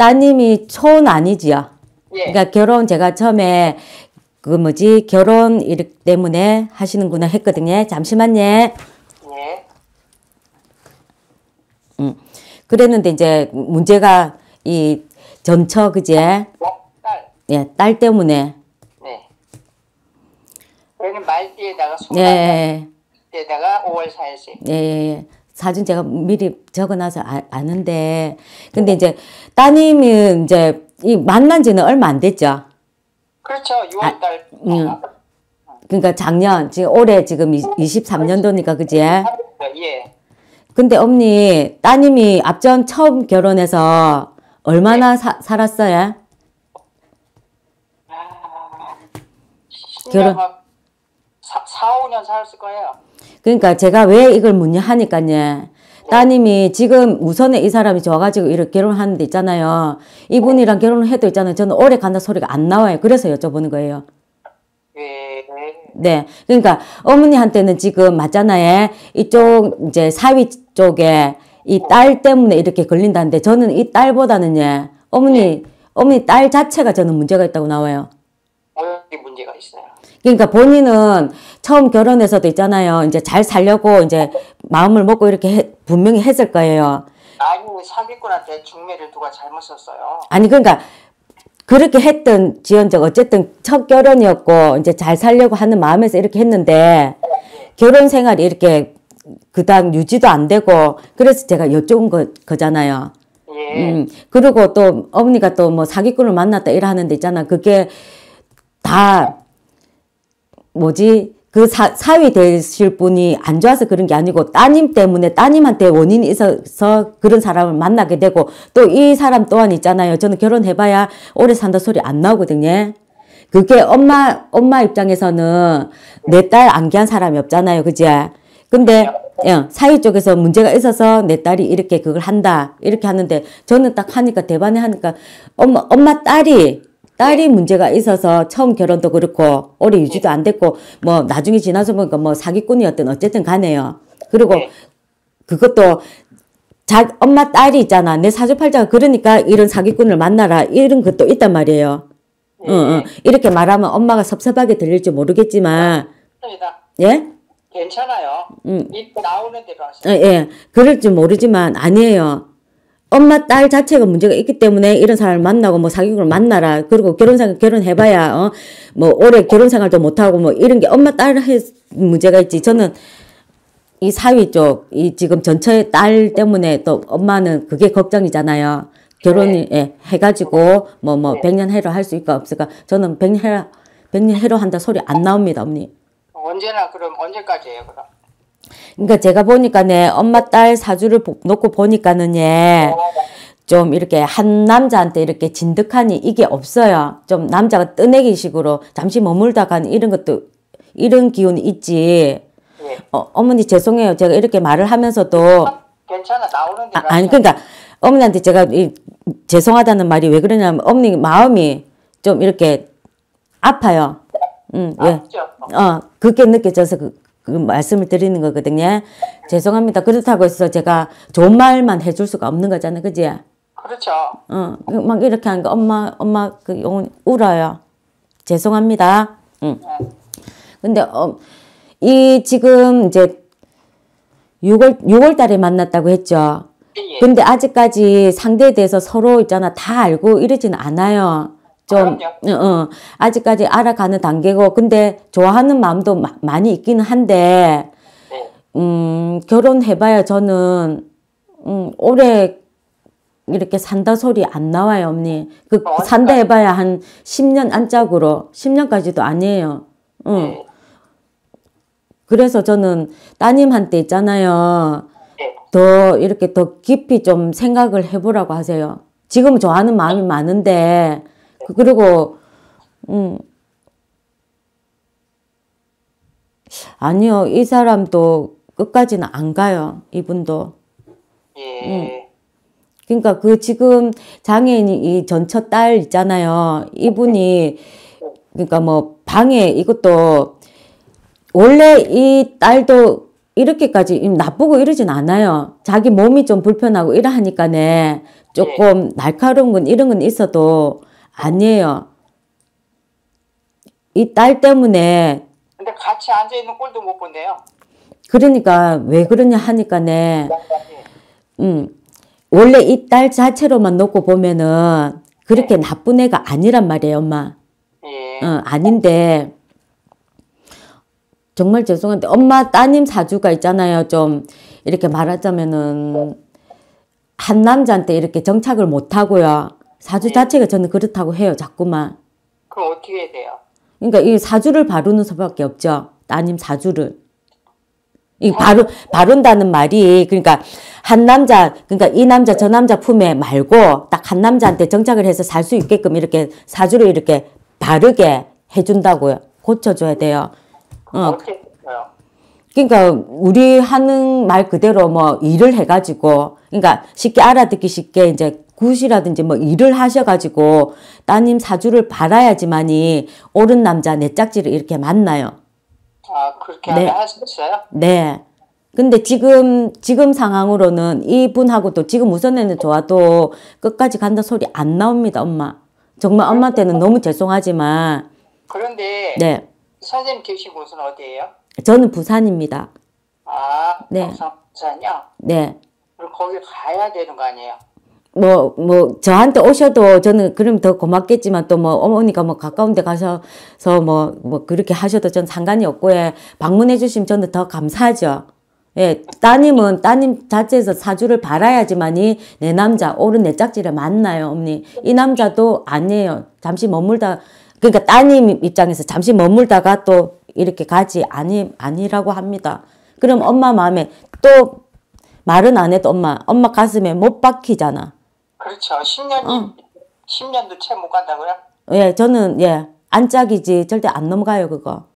따님이 초혼 아니지요? 예. 그러니까 결혼 제가 처음에 그 뭐지 결혼 일 때문에 하시는구나 했거든요. 잠시만요. 예. 음. 그랬는데 이제 문제가 이 전처 그제 어, 딸. 예, 딸 때문에 네. 저희는 말띠에다가 소띠에다가 5월 4일씩. 예. 예 사진 제가 미리 적어놔서 아, 아는데 근데 이제 따님은 이제 이 만난 지는 얼마 안 됐죠? 그렇죠. 6월 아, 달. 아, 음. 그러니까 작년 지금 올해 지금 23년도니까 그지? 네, 예. 근데 언니 따님이 앞전 처음 결혼해서 얼마나 네. 사, 살았어요? 아, 결혼 4, 5년 살았을 거예요. 그러니까 제가 왜 이걸 묻냐 하니까요. 어? 따님이 지금 우선에 이 사람이 좋아가지고 이렇게 결혼하는 데 있잖아요. 이분이랑 어. 결혼을 해도 있잖아요. 저는 오래 간다 소리가 안 나와요. 그래서 여쭤보는 거예요. 예. 네. 그러니까 어머니한테는 지금 맞잖아요. 이쪽 이제 사위 쪽에 이딸 어. 때문에 이렇게 걸린다는데 저는 이 딸보다는 예. 어머니, 어머니 딸 자체가 저는 문제가 있다고 나와요. 어디 문제가 있어요? 그러니까 본인은 처음 결혼해서도 있잖아요. 이제 잘 살려고 이제 마음을 먹고 이렇게 해, 분명히 했을 거예요. 아니 사기꾼한테 중매를 누가 잘못 썼어요. 아니 그러니까 그렇게 했던 지연적 어쨌든 첫 결혼이었고 이제 잘 살려고 하는 마음에서 이렇게 했는데 결혼 생활이 이렇게 그닥 유지도 안 되고 그래서 제가 여쭤본 거, 거잖아요. 예. 음, 그리고 또 어머니가 또 뭐 사기꾼을 만났다 이라 하는데 있잖아. 그게 다 뭐지 그 사, 사위 되실 분이 안 좋아서 그런 게 아니고 따님 때문에 따님한테 원인이 있어서 그런 사람을 만나게 되고 또 이 사람 또한 있잖아요. 저는 결혼해봐야 오래 산다 소리 안 나오거든요. 그게 엄마 엄마 입장에서는 내 딸 안기한 사람이 없잖아요. 그지? 근데 예, 사위 쪽에서 문제가 있어서 내 딸이 이렇게 그걸 한다 이렇게 하는데 저는 딱 하니까 대반에 하니까 엄마 엄마 딸이 딸이 문제가 있어서 처음 결혼도 그렇고 오래 유지도 안 됐고 뭐 나중에 지나서 보니까 뭐 사기꾼이었든 어쨌든 간에요 그리고 네. 그것도 자 엄마 딸이 있잖아 내 사주팔자가 그러니까 이런 사기꾼을 만나라 이런 것도 있단 말이에요. 네. 응, 응. 이렇게 말하면 엄마가 섭섭하게 들릴지 모르겠지만 예? 괜찮아요. 음. 나오는 대로 하시죠. 아, 예. 그럴지 모르지만 아니에요. 엄마 딸 자체가 문제가 있기 때문에 이런 사람을 만나고 뭐사귀고 만나라 그리고 결혼생 결혼해봐야 어뭐 오래 결혼 생활도 못하고 뭐 이런 게 엄마 딸의 문제가 있지 저는 이 사위 쪽이 지금 전처의 딸 때문에 또 엄마는 그게 걱정이잖아요 결혼이 네. 예, 해가지고 뭐 뭐 백년 해로 할 수 있을까 없을까 저는 백년 해로 백년 해로 한다 소리 안 나옵니다 언니 언제나 그럼 언제까지예요 그럼 그러니까 제가 보니까 예, 엄마 딸 사주를 놓고 보니까는 예. 좀 이렇게 한 남자한테 이렇게 진득하니 이게 없어요. 좀 남자가 떠내기 식으로 잠시 머물다가는 이런 것도 이런 기운이 있지. 네. 어, 어머니 죄송해요. 제가 이렇게 말을 하면서도 아, 괜찮아 나오는데 아, 아니 그러니까 어머니한테 제가 이, 죄송하다는 말이 왜 그러냐면 어머니 마음이 좀 이렇게 아파요. 음, 아, 예. 어, 그게 느껴져서 그, 그 말씀을 드리는 거거든요. 죄송합니다. 그렇다고 해서 제가 좋은 말만 해줄 수가 없는 거잖아요. 그지? 그렇죠. 어, 그 막 이렇게 하니까 엄마, 엄마 그 울어요. 죄송합니다. 응. 네. 근데 어, 이 지금 이제 6월 6월 달에 만났다고 했죠. 예. 근데 아직까지 상대에 대해서 서로 있잖아 다 알고 이러진 않아요. 아, 좀 어, 어, 아직까지 알아가는 단계고 근데 좋아하는 마음도 마, 많이 있기는 한데 네. 음, 결혼해봐야 저는 음, 오래 이렇게 산다 소리 안 나와요, 언니. 그 어, 산다 해봐야 한 10년 안짝으로 10년까지도 아니에요. 응. 네. 그래서 저는 따님한테 있잖아요. 네. 더 이렇게 더 깊이 좀 생각을 해보라고 하세요. 지금 좋아하는 마음이 많은데 그리고 음 아니요 이 사람도 끝까지는 안 가요 이분도. 예. 음. 그러니까 그 지금 장애인 이 전처 딸 있잖아요. 이분이 그러니까 뭐 방에 이것도 원래 이 딸도 이렇게까지 나쁘고 이러진 않아요. 자기 몸이 좀 불편하고 이러하니까 조금 예. 날카로운 건 이런 건 있어도 아니에요. 이 딸 때문에. 근데 같이 앉아있는 꼴도 못 본대요. 그러니까 왜 그러냐 하니까네. 네. 음, 원래 이 딸 자체로만 놓고 보면은 그렇게 네. 나쁜 애가 아니란 말이에요, 엄마. 예. 어, 아닌데. 정말 죄송한데 엄마 따님 사주가 있잖아요. 좀 이렇게 말하자면은 네. 한 남자한테 이렇게 정착을 못 하고요. 사주 네. 자체가 저는 그렇다고 해요. 자꾸만. 그럼 어떻게 해야 돼요? 그러니까 이 사주를 바르는 수밖에 없죠. 따님 사주를. 이 어. 바로 바른다는 말이 그러니까 한 남자 그러니까 이 남자 저 남자 품에 말고 딱 한 남자한테 정착을 해서 살 수 있게끔 이렇게 사주를 이렇게 바르게 해준다고요 고쳐줘야 돼요. 어. 그러니까 우리 하는 말 그대로 뭐 일을 해가지고 그러니까 쉽게 알아듣기 쉽게 이제 굿이라든지 뭐 일을 하셔가지고 따님 사주를 바라야지만이 옳은 남자 내 짝지를 이렇게 만나요. 아 그렇게 네. 하셨어요? 네. 근데 지금 지금 상황으로는 이분하고도 지금 우선에는 좋아도 끝까지 간다 소리 안 나옵니다 엄마. 정말 엄마한테는 너무 죄송하지만 그런데 네. 선생님 계신 곳은 어디예요? 저는 부산입니다. 아, 네. 부산이요? 네. 그럼 거기 가야 되는 거 아니에요? 뭐, 뭐, 저한테 오셔도 저는 그럼 더 고맙겠지만 또 뭐, 어머니가 뭐 가까운 데 가셔서 뭐, 뭐, 그렇게 하셔도 전 상관이 없고, 예, 방문해 주시면 저는 더 감사하죠. 예, 따님은 따님 자체에서 사주를 바라야지만이 내 남자, 옳은 내 짝지를 만나요, 어머니. 이 남자도 아니에요. 잠시 머물다, 그러니까 따님 입장에서 잠시 머물다가 또 이렇게 가지, 아니, 아니라고 합니다. 그럼 엄마 마음에 또 말은 안 해도 엄마, 엄마 가슴에 못 박히잖아. 그렇죠. 10년, 응. 어. 10년도 채 못 간다고요? 예, 저는, 예, 안 짝이지. 절대 안 넘어가요, 그거.